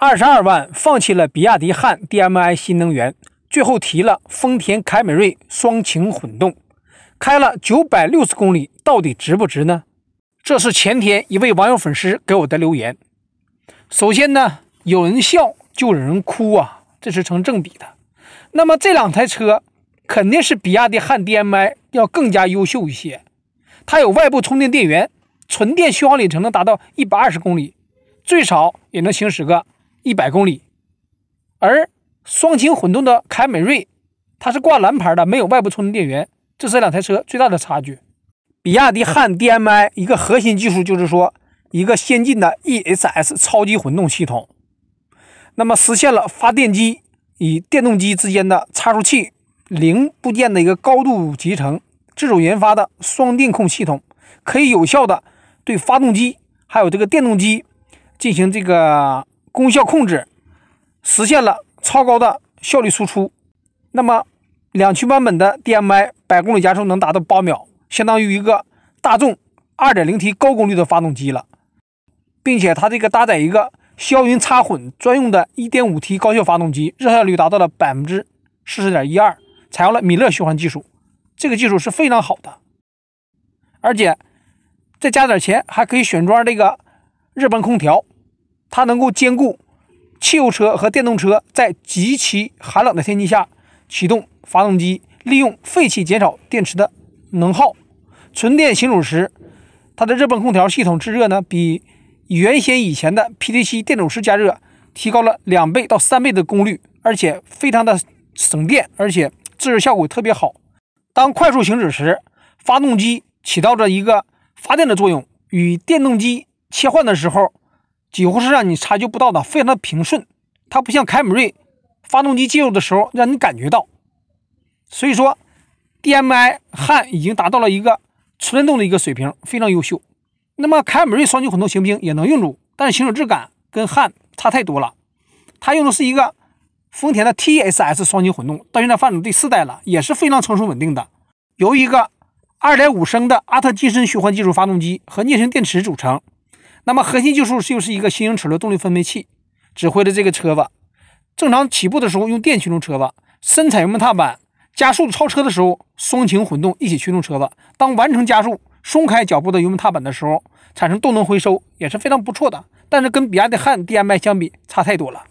二十二万放弃了比亚迪汉 DMI 新能源，最后提了丰田凯美瑞双擎混动，开了九百六十公里，到底值不值呢？这是前天一位网友粉丝给我的留言。首先呢，有人笑就有人哭啊，这是成正比的。那么这两台车，肯定是比亚迪汉 DMI 要更加优秀一些，它有外部充电电源，纯电续航里程能达到一百二十公里，最少也能行驶个。一百公里，而双擎混动的凯美瑞，它是挂蓝牌的，没有外部充电电源，这是两台车最大的差距。比亚迪汉 DMI 一个核心技术就是说，一个先进的 ESS 超级混动系统，那么实现了发电机与电动机之间的差速器零部件的一个高度集成，自主研发的双电控系统，可以有效的对发动机还有这个电动机进行这个。功效控制实现了超高的效率输出，那么两驱版本的 DMI 百公里加速能达到八秒，相当于一个大众 2.0T 高功率的发动机了，并且它这个搭载一个霄云插混专用的 1.5T 高效发动机，热效率达到了百分之四十点一二，采用了米勒循环技术，这个技术是非常好的，而且再加点钱还可以选装这个日本空调。它能够兼顾汽油车和电动车在极其寒冷的天气下启动发动机，利用废气减少电池的能耗。纯电行驶时，它的热泵空调系统制热呢，比原先以前的 PTC 电阻式加热提高了两倍到三倍的功率，而且非常的省电，而且制热效果特别好。当快速行驶时，发动机起到了一个发电的作用，与电动机切换的时候。几乎是让你察觉不到的，非常的平顺，它不像凯美瑞发动机介入的时候让你感觉到。所以说，DMI 汉已经达到了一个纯电动力的一个水平，非常优秀。那么，凯美瑞双擎混动型行？也能用住，但是行驶质感跟汉差太多了。它用的是一个丰田的 TSS 双擎混动，到现在发展到第四代了，也是非常成熟稳定的，由一个2.5升的阿特金森循环技术发动机和镍氢电池组成。那么核心技术就是一个行星齿轮动力分配器指挥的这个车子，正常起步的时候用电驱动车子，深踩油门踏板加速超车的时候双擎混动一起驱动车子。当完成加速松开脚步的油门踏板的时候，产生动能回收也是非常不错的，但是跟比亚迪汉 DM-i 相比差太多了。